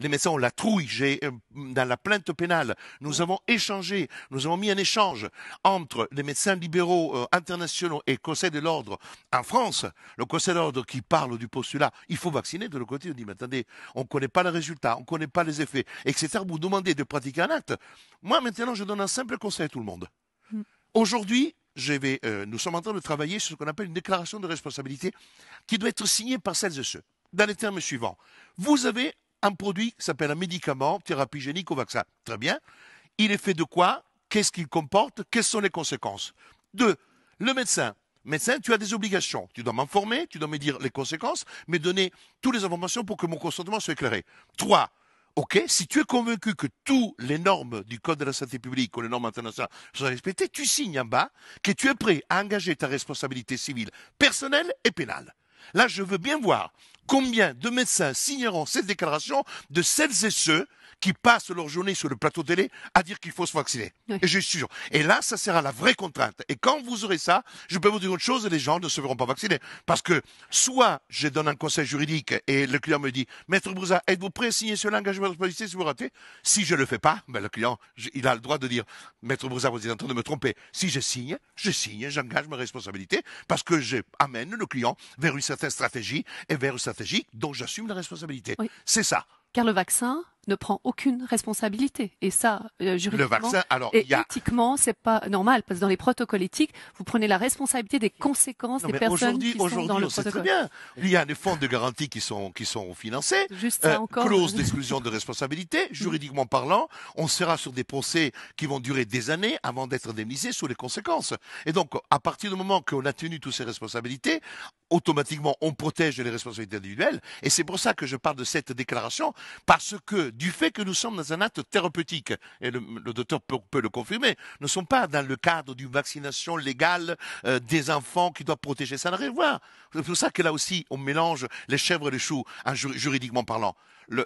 les médecins ont la trouille. J'ai, euh, dans la plainte pénale, nous avons échangé, nous avons mis un échange entre les médecins libéraux euh, internationaux et le Conseil de l'ordre en France. Le Conseil de l'ordre qui parle du postulat, il faut vacciner de l'autre côté. On dit, mais attendez, on ne connaît pas le résultat, on ne connaît pas les effets, etc. Vous demandez de pratiquer un acte. Moi, maintenant, je donne un simple conseil à tout le monde. Mm. Aujourd'hui, je euh, nous sommes en train de travailler sur ce qu'on appelle une déclaration de responsabilité qui doit être signée par celles et ceux. Dans les termes suivants, vous avez un produit s'appelle un médicament, thérapie génique ou vaccin. Très bien. Il est fait de quoi Qu'est-ce qu'il comporte Quelles sont les conséquences Deux, le médecin. Médecin, tu as des obligations. Tu dois m'informer, tu dois me dire les conséquences, mais donner toutes les informations pour que mon consentement soit éclairé. Trois, OK, si tu es convaincu que toutes les normes du Code de la santé publique ou les normes internationales sont respectées, tu signes en bas que tu es prêt à engager ta responsabilité civile, personnelle et pénale. Là, je veux bien voir combien de médecins signeront cette déclaration de celles et ceux qui passent leur journée sur le plateau télé à dire qu'il faut se vacciner. Et je Et là, ça sera la vraie contrainte. Et quand vous aurez ça, je peux vous dire autre chose, les gens ne se verront pas vacciner. Parce que soit je donne un conseil juridique et le client me dit, Maître Brouza, êtes-vous prêt à signer ce l'engagement de responsabilité si vous ratez Si je ne le fais pas, ben le client, il a le droit de dire, Maître Brouza, vous êtes en train de me tromper. Si je signe, je signe, j'engage ma responsabilité parce que j'amène le client vers une certaines stratégies et vers une stratégie dont j'assume la responsabilité. C'est ça. Car le vaccin ne prend aucune responsabilité. Et ça, euh, juridiquement le vaccin, alors, éthiquement, c'est pas normal, parce que dans les protocoles éthiques, vous prenez la responsabilité des conséquences des personnes qui sont dans on le sait Très bien. Il y a des fonds de garantie qui sont, qui sont financés, Juste euh, encore. clause d'exclusion de responsabilité, juridiquement parlant, on sera sur des procès qui vont durer des années avant d'être indemnisés sous les conséquences. Et donc, à partir du moment qu'on a tenu toutes ces responsabilités, automatiquement, on protège les responsabilités individuelles. Et c'est pour ça que je parle de cette déclaration, parce que du fait que nous sommes dans un acte thérapeutique, et le, docteur peut, le confirmer, ne sont pas dans le cadre d'une vaccination légale euh, des enfants qui doit protéger. Ça n'a voir. C'est pour ça que là aussi, on mélange les chèvres et les choux, hein, juridiquement parlant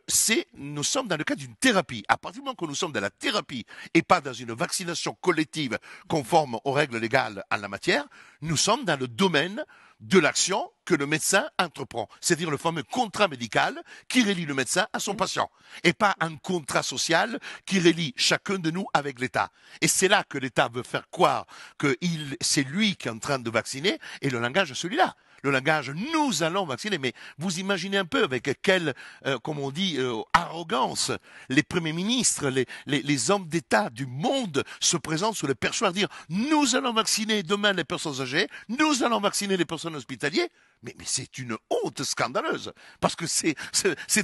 c'est, nous sommes dans le cas d'une thérapie. À partir du moment que nous sommes dans la thérapie et pas dans une vaccination collective conforme aux règles légales en la matière, nous sommes dans le domaine de l'action que le médecin entreprend, c'est-à-dire le fameux contrat médical qui relie le médecin à son mmh. patient, et pas un contrat social qui relie chacun de nous avec l'État. Et c'est là que l'État veut faire croire que c'est lui qui est en train de vacciner, et le langage celui-là le langage nous allons vacciner, mais vous imaginez un peu avec quelle, euh, comme on dit, euh, arrogance les premiers ministres, les, les, hommes d'État du monde se présentent sous le perchoir dire nous allons vacciner demain les personnes âgées, nous allons vacciner les personnes hospitalières. Mais, c'est une honte scandaleuse, parce que c'est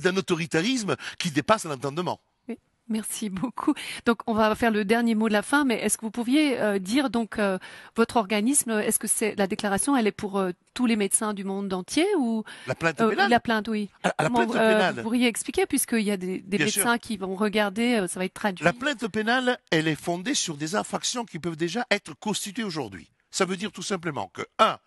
un autoritarisme qui dépasse l'entendement. Merci beaucoup. Donc, on va faire le dernier mot de la fin, mais est-ce que vous pourriez euh, dire donc euh, votre organisme Est-ce que c'est la déclaration Elle est pour euh, tous les médecins du monde entier ou la plainte pénale La plainte, oui. vous pourriez expliquer puisqu'il y a des, médecins qui vont regarder, ça va être traduit. La plainte pénale, elle est fondée sur des infractions qui peuvent déjà être constituées aujourd'hui. Ça veut dire tout simplement que un,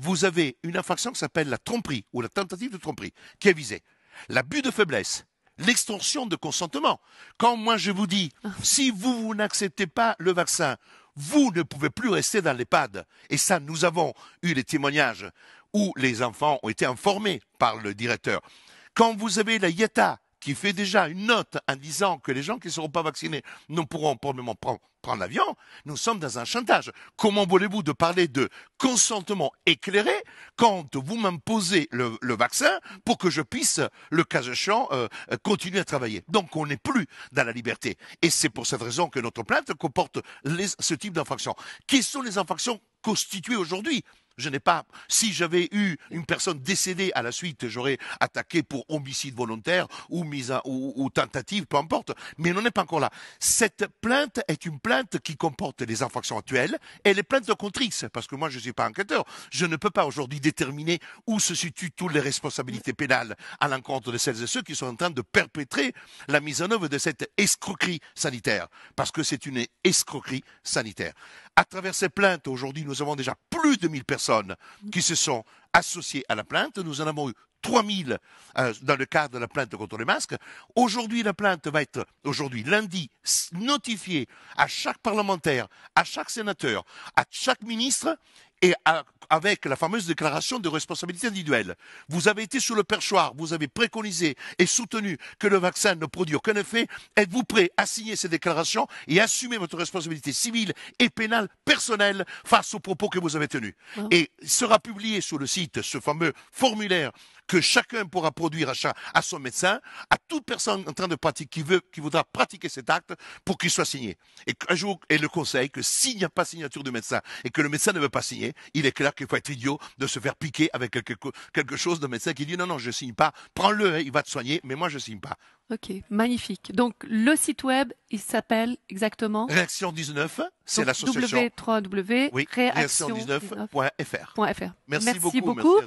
vous avez une infraction qui s'appelle la tromperie ou la tentative de tromperie qui est visée, l'abus de faiblesse, l'extorsion de consentement. Quand moi je vous dis, ah. si vous, n'acceptez pas le vaccin, vous ne pouvez plus rester dans l'EHPAD. Et ça, nous avons eu les témoignages où les enfants ont été informés par le directeur. Quand vous avez la IETA qui fait déjà une note en disant que les gens qui ne seront pas vaccinés ne pourront probablement prendre, prendre l'avion, nous sommes dans un chantage. Comment voulez-vous de parler de consentement éclairé quand vous m'imposez le, vaccin pour que je puisse, le cas échéant, euh, continuer à travailler Donc on n'est plus dans la liberté. Et c'est pour cette raison que notre plainte comporte ce type d'infraction. Quelles sont les infractions constituées aujourd'hui je n'ai pas. Si j'avais eu une personne décédée à la suite, j'aurais attaqué pour homicide volontaire ou mise ou, tentative, peu importe. Mais on n'est pas encore là. Cette plainte est une plainte qui comporte les infractions actuelles et les plaintes de contrice. Parce que moi, je ne suis pas enquêteur. Je ne peux pas aujourd'hui déterminer où se situent toutes les responsabilités pénales à l'encontre de celles et ceux qui sont en train de perpétrer la mise en œuvre de cette escroquerie sanitaire. Parce que c'est une escroquerie sanitaire. À travers ces plaintes, aujourd'hui, nous avons déjà plus de 1000 personnes qui se sont associées à la plainte. Nous en avons eu 3000 euh, dans le cadre de la plainte contre les masques. Aujourd'hui, la plainte va être, aujourd'hui, lundi, notifiée à chaque parlementaire, à chaque sénateur, à chaque ministre et avec la fameuse déclaration de responsabilité individuelle. Vous avez été sur le perchoir, vous avez préconisé et soutenu que le vaccin ne produit aucun effet. Êtes-vous prêt à signer ces déclarations et assumer votre responsabilité civile et pénale personnelle face aux propos que vous avez tenus Et sera publié sur le site ce fameux formulaire que chacun pourra produire à, à son médecin, à toute personne en train de pratiquer, qui, veut, qui voudra pratiquer cet acte pour qu'il soit signé. Et qu'un jour, et le conseil, que s'il n'y a pas signature du médecin et que le médecin ne veut pas signer, il est clair qu'il faut être idiot de se faire piquer avec quelque, chose de médecin qui dit non, non, je ne signe pas, prends-le, hein, il va te soigner, mais moi je ne signe pas. Ok, magnifique. Donc le site web, il s'appelle exactement Réaction 19, c'est l'association www.réaction19.fr. Merci, Merci, beaucoup.